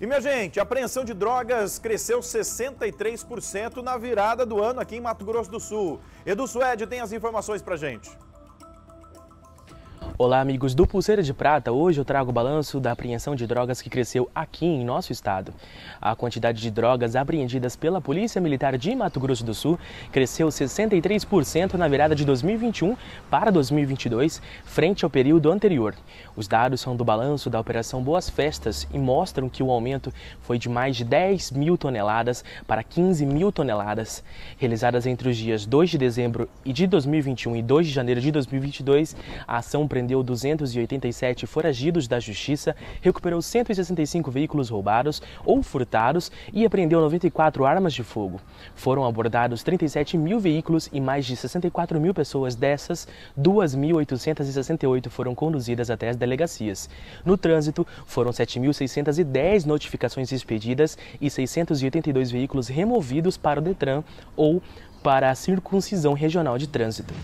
E minha gente, a apreensão de drogas cresceu 63% na virada do ano aqui em Mato Grosso do Sul. Edu Suede tem as informações pra gente. Olá, amigos do Pulseira de Prata. Hoje eu trago o balanço da apreensão de drogas que cresceu aqui em nosso estado. A quantidade de drogas apreendidas pela Polícia Militar de Mato Grosso do Sul cresceu 63% na virada de 2021 para 2022, frente ao período anterior. Os dados são do balanço da Operação Boas Festas e mostram que o aumento foi de mais de 10 mil toneladas para 15 mil toneladas, realizadas entre os dias 2 de dezembro de 2021 e 2 de janeiro de 2022. A ação prendeu prendeu 287 foragidos da Justiça, recuperou 165 veículos roubados ou furtados e apreendeu 94 armas de fogo. Foram abordados 37 mil veículos e mais de 64 mil pessoas dessas, 2.868 foram conduzidas até as delegacias. No trânsito, foram 7.610 notificações expedidas e 682 veículos removidos para o Detran ou para a circuncisão regional de trânsito.